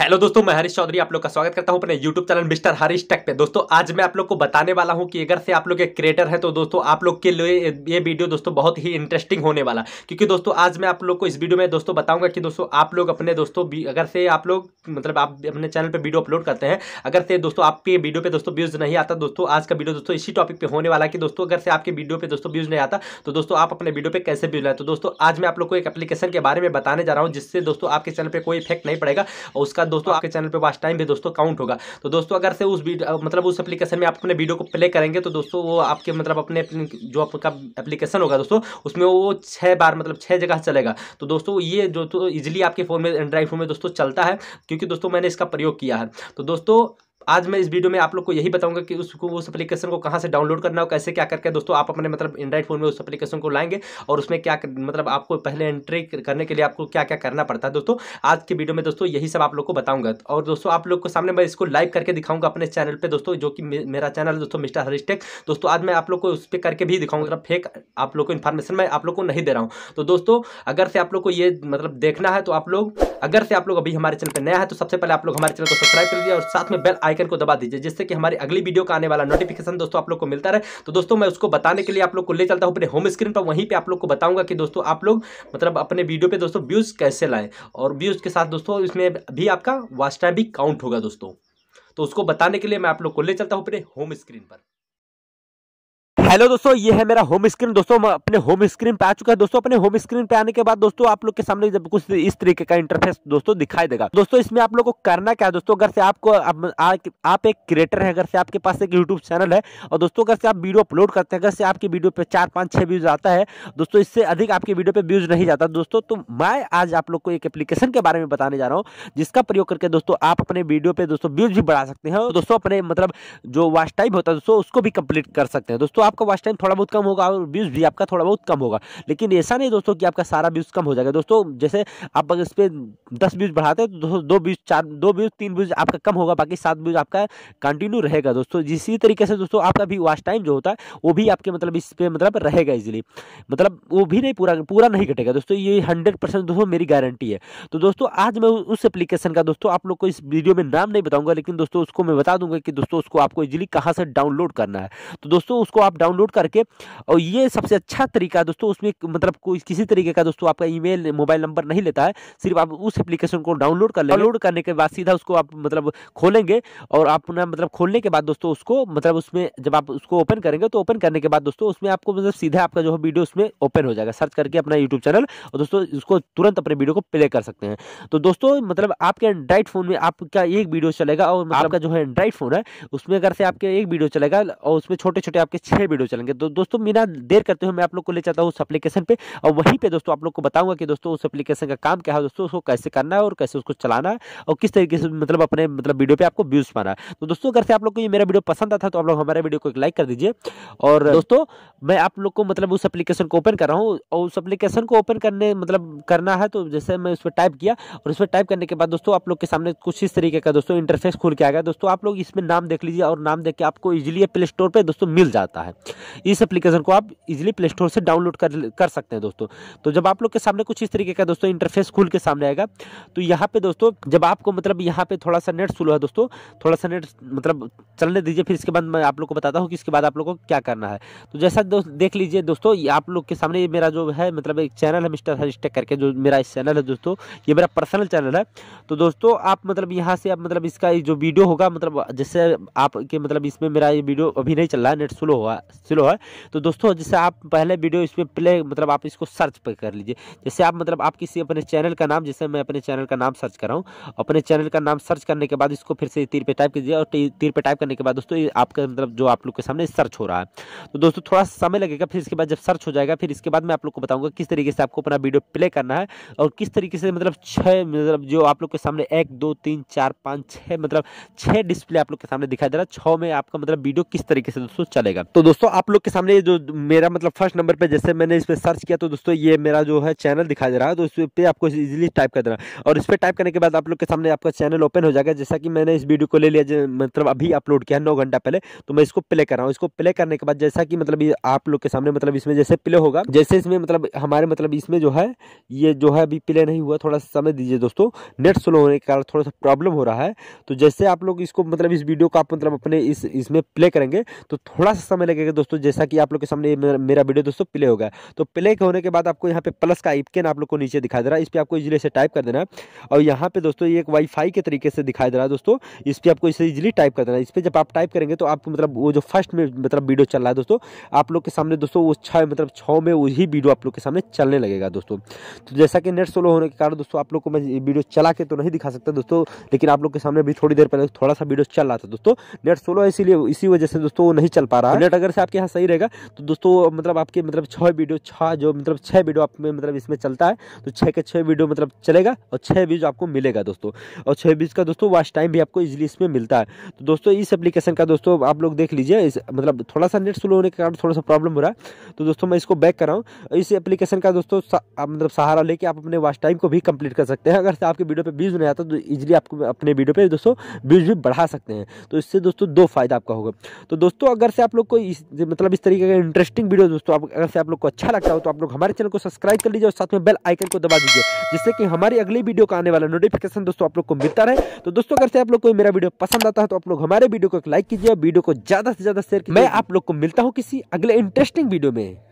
Hello दोस्तों मैं हरीश चौधरी आप लोग का स्वागत करता हूं अपने YouTube channel mister Harish tech पे दोस्तों आज मैं आप लोग को बताने वाला हूं कि अगर से आप लोग एक क्रिएटर है तो दोस्तों आप लोग के लिए ये वीडियो दोस्तों बहुत ही इंटरेस्टिंग होने वाला क्योंकि दोस्तों आज मैं आप लोग को इस वीडियो में दोस्तों बताऊंगा कि दोस्तों आप लोग अपने दोस्तों अगर से आप लोग मतलब आप अपने चैनल पर वीडियो अपलोड करते हैं अगर से दोस्तों आपके वीडियो पर दोस्तों व्यूज़ नहीं आता दोस्तों आज का वीडियो दोस्तों इसी टॉपिक पर होने वाला कि दोस्तों अगर से आपके वीडियो पर दोस्तों व्यूज़ नहीं आता तो दोस्तों आप अपने वीडियो पर कैसे व्यूज लाए तो दोस्तों आज मैं आप लोग को एक एप्लीकेशन के बारे में बताने जा रहा हूँ जिससे दोस्तों आपके चैनल पर कोई इफेक्ट नहीं पड़ेगा उसका दोस्तों आपके चैनल पर वास्ट टाइम भी दोस्तों काउंट होगा तो दोस्तों अगर से उस मतलब उस एप्लीकेशन में आप अपने वीडियो को प्ले करेंगे तो दोस्तों वो आपके मतलब अपने जो आपका एप्लीकेशन होगा दोस्तों उसमें वो छः बार मतलब छः जगह चलेगा तो दोस्तों ये जो तो इजिली आपके फ़ोन में एंड्राइड फोन में दोस्तों चलता है क्योंकि दोस्तों मैंने इसका प्रयोग किया है तो दोस्तों आज मैं इस वीडियो में आप लोग को यही बताऊंगा कि उसको उस एप्लीकेशन को कहाँ से डाउनलोड करना हो कैसे क्या करके दोस्तों आप अपने मतलब एंड्राइड फोन में उस एप्लीकेशन को लाएंगे और उसमें क्या मतलब आपको पहले एंट्री करने के लिए आपको क्या क्या करना पड़ता है दोस्तों आज की वीडियो में दोस्तों यही सब आप लोग को बताऊंगा और दोस्तों आप लोग को सामने मैं इसको लाइव करके दिखाऊंगा अपने चैनल पर दोस्तों जो कि मेरा चैनल है दोस्तों मिस्टर हरिस्टेक दोस्तों आज मैं आप लोग को उस पर करके भी दिखाऊंगा मतलब फेक आप लोग को इन्फॉर्मेशन मैं आप लोग को नहीं दे रहा हूँ तो दोस्तों अगर से आप लोग को ये मतलब देखना है तो आप लोग अगर से आप लोग अभी हमारे चैनल पर नया है तो सबसे पहले आप लोग हमारे चैनल को सब्सक्राइब कर दीजिए और साथ में बेल आइकन को दबा दीजिए जिससे कि हमारी अगली वीडियो का आने वाला नोटिफिकेशन दोस्तों आप लोग को मिलता रहे तो दोस्तों मैं उसको बताने के लिए आप लोग को ले चलता हूँ अपने होम स्क्रीन पर वहीं पर आप लोग को बताऊंगा कि दोस्तों आप लोग मतलब अपने वीडियो पर दोस्तों व्यूज़ कैसे लाएँ और व्यूज़ के साथ दोस्तों इसमें भी आपका वाच टाइम भी काउंट होगा दोस्तों तो उसको बताने के लिए मैं आप लोग को ले चलता हूँ अपने होम स्क्रीन पर हेलो दोस्तों ये है मेरा होम स्क्रीन दोस्तों अपने होम स्क्रीन पे आ चुका है दोस्तों अपने होम स्क्रीन पे आने के बाद दोस्तों आप लोग के सामने जब कुछ इस तरीके का इंटरफेस दोस्तों दिखाई देगा दोस्तों इसमें आप लोग को करना क्या है दोस्तों अगर से आपको आप, आ, आप एक क्रिएटर है अगर से आपके पास एक यूट्यूब चैनल है और दोस्तों अगर से आप वीडियो अपलोड करते हैं अगर से आपकी वीडियो पे चार पाँच छः व्यूज आता है दोस्तों इससे अधिक आपकी वीडियो पे व्यूज नहीं जाता दोस्तों तो मैं आज आप लोग को एक एप्लीकेशन के बारे में बताने जा रहा हूँ जिसका प्रयोग करके दोस्तों आप अपने वीडियो पे दोस्तों व्यूज भी बढ़ा सकते हैं दोस्तों अपने मतलब जो वाच टाइप होता है दोस्तों उसको भी कंप्लीट कर सकते हैं दोस्तों आप आपका वॉच टाइम थोड़ा बहुत कम होगा और व्यूज़ भी आपका थोड़ा बहुत कम होगा लेकिन ऐसा नहीं दोस्तों कि आपका सारा व्यूज़ कम हो जाएगा दोस्तों जैसे आप अगर इस पर दस व्यूज़ बढ़ाते हैं तो दो व्यूज़ चार दो व्यूज़ तीन व्यूज़ आपका कम होगा बाकी सात व्यूज़ आपका कंटिन्यू रहेगा दोस्तों इसी तरीके से दोस्तों आपका भी वॉच टाइम जो होता है वो भी आपके मतलब इस पर मतलब रहेगा इजिली मतलब वो भी नहीं पूरा पूरा नहीं घटेगा दोस्तों ये हंड्रेड परसेंट दोस्तों मेरी गारंटी है तो दोस्तों आज मैं उस एप्लीकेशन का दोस्तों आप लोग को इस वीडियो में नाम नहीं बताऊंगा लेकिन दोस्तों उसको मैं बता दूंगा कि दोस्तों उसको आपको इजिली कहाँ से डाउनलोड करना है तो दोस्तों उसको आप डाउनलोड करके और ये सबसे अच्छा तरीका है दोस्तों उसमें मतलब कोई किसी तरीके का दोस्तों आपका ईमेल मोबाइल नंबर नहीं लेता है सिर्फ आप उस एप्लीकेशन को डाउनलोड कर डाउनलोड करने के बाद सीधा उसको आप मतलब खोलेंगे और आप मतलब खोलने के बाद दोस्तों उसको मतलब उसमें जब आप उसको ओपन करेंगे तो ओपन करने के बाद दोस्तों उसमें आपको मतलब सीधा आपका जो है वीडियो उसमें ओपन हो जाएगा सर्च करके अपना यूट्यूब चैनल और दोस्तों उसको तुरंत अपने वीडियो को प्ले कर सकते हैं तो दोस्तों मतलब आपके एंड्राइड फ़ोन में आपका एक वीडियो चलेगा और मतलब आपका जो है एंड्राइड फ़ोन है उसमें अगर से आपके एक वीडियो चलेगा और उसमें छोटे छोटे आपके छह वीडियो वीडियो चलेंगे तो दोस्तों मेरा देर करते हुए मैं आप लोग को ले जाता हूँ उस एप्लीकेशन पे और वहीं पे दोस्तों आप लोग को बताऊंगा कि दोस्तों उस एप्लीकेशन का काम क्या है दोस्तों उसको कैसे करना है और कैसे उसको चलाना है और किस तरीके से मतलब अपने मतलब वीडियो पे आपको व्यूज पाना है तो दोस्तों अगर से आप लोग को ये मेरा वीडियो पसंद आता तो आप लोग हमारे वीडियो को एक लाइक कर दीजिए और दोस्तों मैं आप लोग को मतलब उस एप्लीकेशन को ओपन कर रहा हूँ और उस एप्लीकेशन को ओपन करने मतलब करना है तो जैसे मैं उस पर टाइप किया और उस पर टाइप करने के बाद दोस्तों आप लोग के सामने कुछ इस तरीके का दोस्तों इंटरफेस खुल के आ गया दोस्तों आप लोग इसमें नाम देख लीजिए और नाम देख के आपको इजिली प्ले स्टोर पर दोस्तों मिल जाता है इस एप्लीकेशन को आप इजीली प्ले स्टोर से डाउनलोड कर कर सकते हैं दोस्तों तो जब आप लोग के सामने कुछ इस तरीके का दोस्तों इंटरफेस खुल के सामने आएगा तो यहाँ पे दोस्तों जब आपको मतलब यहाँ पे थोड़ा सा नेट स्लो है दोस्तों थोड़ा सा नेट मतलब चलने दीजिए फिर इसके बाद मैं आप लोग को बताता हूँ कि इसके बाद आप लोग को क्या करना है तो जैसा दोस्त देख लीजिए दोस्तों आप लोग के सामने मेरा जो है मतलब एक चैनल है मिस्टर हरिस्टेक करके जो मेरा इस चैनल है दोस्तों ये मेरा पर्सनल चैनल है तो दोस्तों आप मतलब यहाँ से आप मतलब इसका जो वीडियो होगा मतलब जैसे आपके मतलब इसमें मेरा ये वीडियो अभी नहीं चल रहा है नेट स्लो हुआ स्लो है हाँ। तो दोस्तों जैसे आप पहले वीडियो इसमें प्ले मतलब आप इसको सर्च पर कर लीजिए जैसे आप मतलब आप किसी अपने चैनल का नाम जैसे मैं अपने चैनल का नाम सर्च कर रहा हूँ अपने चैनल का नाम सर्च करने के बाद इसको फिर से तीर पर टाइप कीजिए और तीर पे टाइप करने के बाद दोस्तों आपका मतलब जो आप लोग के सामने सर्च हो रहा है तो दोस्तों थोड़ा समय लगेगा फिर इसके बाद जब सर्च हो जाएगा फिर इसके बाद मैं आप लोग को बताऊँगा किस तरीके से आपको अपना वीडियो प्ले करना है और किस तरीके से मतलब छः मतलब जो आप लोग के सामने एक दो तीन चार पाँच छः मतलब छः डिस्प्ले आप लोग के सामने दिखाई दे रहा है छः में आपका मतलब वीडियो किस तरीके से दोस्तों चलेगा तो दोस्तों आप लोग के सामने जो मेरा मतलब फर्स्ट नंबर पे जैसे मैंने इस पर सर्च किया तो दोस्तों ये मेरा जो है चैनल दिखाई दे रहा है तो इस पर आपको इजीली टाइप कर देना और इस पर टाइप करने के बाद आप लोग के सामने आपका चैनल ओपन हो जाएगा जैसा कि मैंने इस वीडियो को ले लिया मतलब अभी अपलोड किया नौ घंटा पहले तो मैं इसको प्ले कर रहा हूँ इसको प्ले करने के बाद जैसा कि मतलब आप लोग के सामने मतलब इसमें जैसे प्ले होगा जैसे इसमें मतलब हमारे मतलब इसमें जो है ये जो है अभी प्ले नहीं हुआ थोड़ा सा समय दीजिए दोस्तों नेट स्लो होने के कारण थोड़ा सा प्रॉब्लम हो रहा है तो जैसे आप लोग इसको मतलब इस वीडियो को आप मतलब अपने इस इसमें प्ले करेंगे तो थोड़ा सा समय लगेगा करके दोस्तों जैसा कि आप लोग के सामने मेरा वीडियो दोस्तों प्ले हो गया तो प्ले होने के बाद आपको यहाँ पे प्लस का आइकन आप लोग को नीचे दिखाई दे रहा है इस पर आपको इजिली से टाइप कर देना और यहाँ पे दोस्तों एक वाईफाई के तरीके से दिखाई दे रहा है दोस्तों इस पर आपको इसे इजिली टाइप कर देना इस पर जब आप टाइप करेंगे तो आपको मतलब वो जो फर्स्ट में मतलब वीडियो चल रहा है दोस्तों आप लोग के सामने दोस्तों वो छः मतलब छः में वही वीडियो आप लोग के सामने चलने लगेगा दोस्तों तो जैसा कि नेट सोलो होने के कारण दोस्तों आप लोग को मैं वीडियो चला के तो नहीं दिखा सकता दोस्तों लेकिन आप लोग के सामने अभी थोड़ी देर पहले थोड़ा सा वीडियो चल रहा था दोस्तों नेट सोलो है इसीलिए इसी वजह से दोस्तों वो नहीं चल पा रहा है तो नेट अगर से अच्छा आपके यहाँ सही रहेगा तो दोस्तों मतलब आपके मतलब छः वीडियो छः जो मतलब छः वीडियो आप में मतलब इसमें चलता है तो छः के छः वीडियो मतलब चलेगा और छः व्यूज आपको मिलेगा दोस्तों और छः व्यूज का दोस्तों वाच टाइम भी आपको इजिली इसमें मिलता है तो दोस्तों इस अपलीकेशन का दोस्तों आप लोग देख लीजिए मतलब थोड़ा सा नेट स्लो होने के कारण थोड़ा सा प्रॉब्लम हो रहा है तो दोस्तों मैं इसको बैक कर रहा हूँ इस एप्लीकेशन का दोस्तों मतलब सहारा लेके आप अपने वाच टाइम को भी कंप्लीट कर सकते हैं अगर आपके वीडियो पर व्यूज़ नहीं आता तो ईजिली आपको अपने वीडियो पर दोस्तों व्यूज़ भी बढ़ा सकते हैं तो इससे दोस्तों दो फायदा आपका होगा तो दोस्तों अगर से आप लोग को इस मतलब इस तरीके का इंटरेस्टिंग वीडियो दोस्तों आप अगर से आप लोग को अच्छा लगता हो तो आप लोग हमारे चैनल को सब्सक्राइब कर लीजिए और साथ में बेल आइकन को दबा दीजिए जिससे कि हमारी अगली वीडियो का आने वाला नोटिफिकेशन दोस्तों आप लोग को मिलता रहे तो दोस्तों अगर से आप लोग को मेरा वीडियो पसंद आता है तो आप लोग हमारे वीडियो को एक लाइक कीजिए और वीडियो को ज्यादा से ज्यादा शेयर मैं आप लोग को मिलता हूँ किसी अगले इंटरेस्टिंग वीडियो में